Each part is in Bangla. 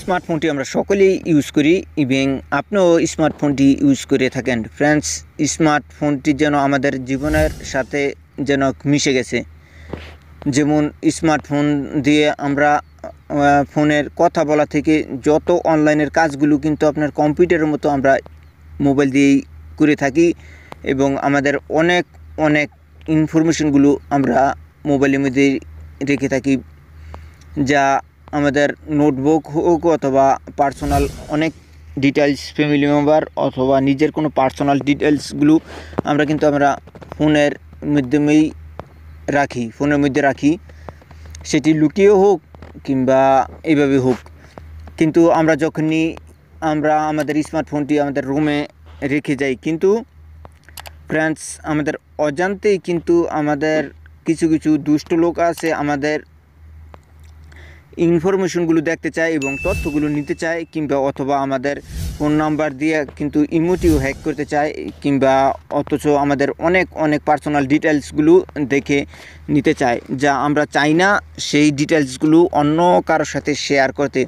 স্মার্টফোনটি আমরা সকলেই ইউজ করি ইভেন আপনিও স্মার্টফোনটি ইউজ করে থাকেন ফ্রেন্ডস স্মার্টফোনটি যেন আমাদের জীবনের সাথে যেন মিশে গেছে যেমন স্মার্টফোন দিয়ে আমরা ফোনের কথা বলা থেকে যত অনলাইনের কাজগুলো কিন্তু আপনার কম্পিউটারের মতো আমরা মোবাইল দিয়েই করে থাকি এবং আমাদের অনেক অনেক ইনফরমেশনগুলো আমরা মোবাইলের মধ্যে রেখে থাকি যা আমাদের নোটবুক হোক অথবা পার্সোনাল অনেক ডিটেলস ফ্যামিলি মেম্বার অথবা নিজের কোনো পার্সোনাল ডিটেলসগুলো আমরা কিন্তু আমরা ফোনের মাধ্যমেই রাখি ফোনের মধ্যে রাখি সেটি লুকিয়ে হোক কিংবা এইভাবে হোক কিন্তু আমরা যখনই আমরা আমাদের স্মার্টফোনটি আমাদের রুমে রেখে যাই কিন্তু ফ্রেন্ডস আমাদের অজান্তেই কিন্তু আমাদের কিছু কিছু দুষ্ট লোক আছে আমাদের ইনফরমেশনগুলো দেখতে চায় এবং তথ্যগুলো নিতে চায় কিংবা অথবা আমাদের ফোন নাম্বার দিয়ে কিন্তু ইমোটিও হ্যাক করতে চায় কিংবা অথচ আমাদের অনেক অনেক পার্সোনাল ডিটেলসগুলো দেখে নিতে চায় যা আমরা চাই না সেই ডিটেলসগুলো অন্য কারোর সাথে শেয়ার করতে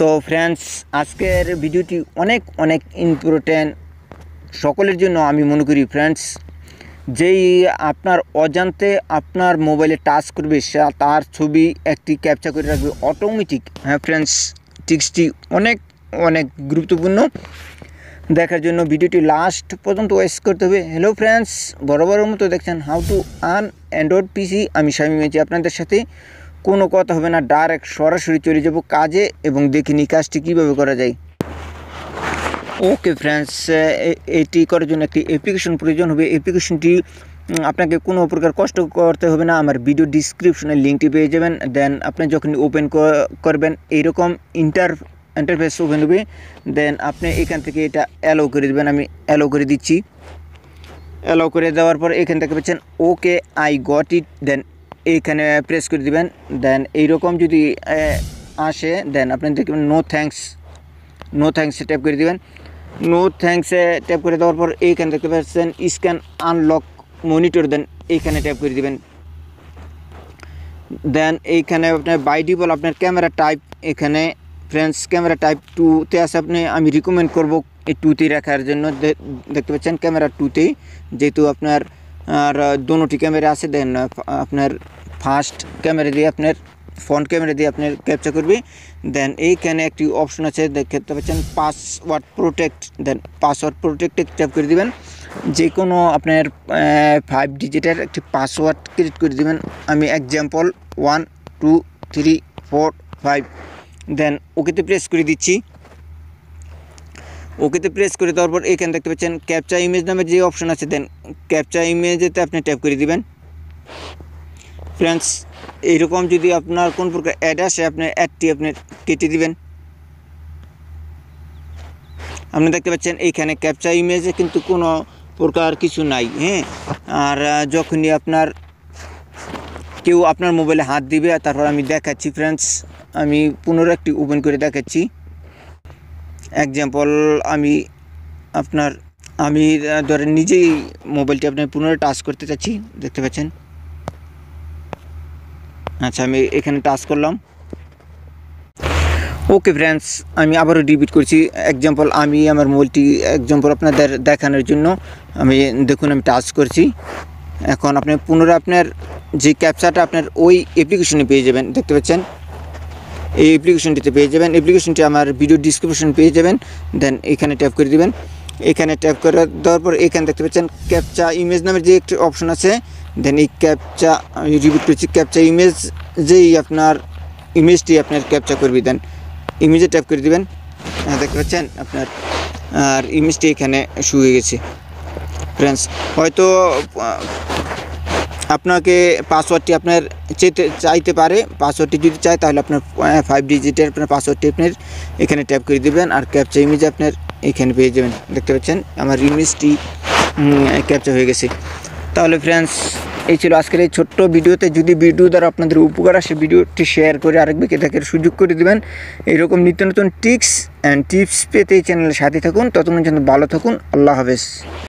তো ফ্রেন্ডস আজকের ভিডিওটি অনেক অনেক ইম্পর্টেন্ট সকলের জন্য আমি মনে করি ফ্রেন্ডস যেই আপনার অজান্তে আপনার মোবাইলে টাচ করবে সে তার ছবি একটি ক্যাপচার করে রাখবে অটোমেটিক হ্যাঁ ফ্রেন্ডস টিক্সটি অনেক অনেক গুরুত্বপূর্ণ দেখার জন্য ভিডিওটি লাস্ট পর্যন্ত ওয়েস করতে হবে হ্যালো ফ্রেন্ডস বরাবরের মতো দেখছেন how to an Android PC আমি স্বামী মেয়েছি আপনাদের সাথে কোনো কথা হবে না ডাইরেক্ট সরাসরি চলে যাব কাজে এবং দেখিনি কাজটি কীভাবে করা যায় ওকে ফ্রেন্ডস এটি করার জন্য একটি অ্যাপ্লিকেশন প্রয়োজন হবে অ্যাপ্লিকেশনটি আপনাকে কোনো প্রকার কষ্ট করতে হবে না আমার ভিডিও ডিসক্রিপশনের লিঙ্কটি পেয়ে যাবেন দেন আপনি যখন ওপেন করবেন এইরকম ইন্টার ইন্টারফেস ওপেন হবে দেন আপনি এখান থেকে এটা অ্যালো করে দেবেন আমি অ্যালো করে দিচ্ছি অ্যালো করে দেওয়ার পর এখান থেকে পাচ্ছেন ওকে আই গট ইট দেন এইখানে প্রেস করে দিবেন দেন এইরকম যদি আসে দেন আপনি দেখবেন no thanks no thanks setup করে দেবেন নো থ্যাংকসে ট্যাপ করে দেওয়ার পর এইখানে দেখতে পাচ্ছেন স্ক্যান আনলক মনিটর দেন এইখানে ট্যাপ করে দিবেন দেন এইখানে আপনার বাই ডিবল আপনার ক্যামেরা টাইপ এখানে ফ্রেন্ডস ক্যামেরা টাইপ টুতে আছে আপনি আমি রিকমেন্ড করব এই টুতে রাখার জন্য দেখতে পাচ্ছেন ক্যামেরা টুতে যেহেতু আপনার আর দোনোটি ক্যামেরা আছে দেন আপনার ফার্স্ট ক্যামেরা দিয়ে আপনার ফ্রন্ট ক্যামেরা দিয়ে আপনার ক্যাপচার করবি দেন এইখানে একটি অপশন আছে দেখতে পাচ্ছেন পাসওয়ার্ড প্রোটেক্ট দেন পাসওয়ার্ড প্রোটেক্টে ট্যাপ করে দিবেন যে কোনো আপনার ফাইভ ডিজিটের একটি পাসওয়ার্ড ক্রিয়েট করে দিবেন আমি example one two three four five then ওকেতে প্রেস করে দিচ্ছি ওকেতে প্রেস করে দেওয়ার পর এখানে দেখতে পাচ্ছেন ক্যাপচা ইমেজ নামের যে অপশন আছে দেন ক্যাপচা ইমেজেতে আপনি ট্যাপ করে দিবেন ফ্রেন্ডস এইরকম যদি আপনার কোন প্রকার অ্যাড আসে আপনার অ্যাডটি আপনি কেটে দিবেন আপনি দেখতে পাচ্ছেন এইখানে ক্যাপচা ইমেজে কিন্তু কোনো প্রকার কিছু নাই হ্যাঁ আর যখনই আপনার কেউ আপনার মোবাইলে হাত দিবে তারপর আমি দেখাচ্ছি ফ্রেন্ডস আমি পুনরায় একটি ওপেন করে দেখাচ্ছি এক্সাম্পল আমি আপনার আমি ধরেন নিজেই মোবাইলটি আপনার পুনরায় টাচ করতে চাচ্ছি দেখতে পাচ্ছেন আচ্ছা আমি এখানে টাচ করলাম ওকে ফ্রেন্ডস আমি আবারও রিপিট করছি এক্সাম্পল আমি আমার মোবাইলটি এক্সাম্পল আপনাদের দেখানোর জন্য আমি দেখুন আমি টাচ করছি এখন আপনি পুনরায় আপনার যে ক্যাপচাটা আপনার ওই অ্যাপ্লিকেশনে পেয়ে যাবেন দেখতে পাচ্ছেন এই অ্যাপ্লিকেশনটিতে পেয়ে যাবেন অ্যাপ্লিকেশনটি আমার ভিডিও ডিসক্রিপশন পেয়ে যাবেন দেন এখানে ট্যাপ করে দেবেন এখানে ট্যাপ করে দেওয়ার পর এখানে দেখতে পাচ্ছেন ক্যাপচা ইমেজ নামের যে একটি অপশন আছে দেন এই ক্যাপচা রিপিট করছি ক্যাপচা ইমেজ যেই আপনার ইমেজটি আপনার ক্যাপচা করবি দেন ইমেজে ট্যাপ করে দেবেন হ্যাঁ, দেখতে পাচ্ছেন আপনার আর ইমেজটি এখানে শুয়ে গেছে ফ্রেন্ডস হয়তো আপনাকে পাসওয়ার্ডটি আপনার চেতে চাইতে পারে পাসওয়ার্ডটি যদি চায় তাহলে আপনার ফাইভ ডিজিটের আপনার পাসওয়ার্ডটি আপনার এখানে ট্যাপ করে দেবেন আর ক্যাপচা ইমেজ আপনার এখানে পেয়ে যাবেন দেখতে পাচ্ছেন আমার ইমেজটি ক্যাপচা হয়ে গেছে তাহলে ফ্রেন্ডস এই ছিল আজকের এই ছোট্ট ভিডিওতে যদি ভিডিও দ্বারা আপনাদের উপকার আসে ভিডিওটি শেয়ার করে আরেক ব্যক্তি দেখার সুযোগ করে দেবেন এইরকম নিত্য নতুন টিপস অ্যান্ড টিপস পেতে এই চ্যানেলের সাথে থাকুন ততক্ষণ যেন ভালো থাকুন আল্লাহ হাফেজ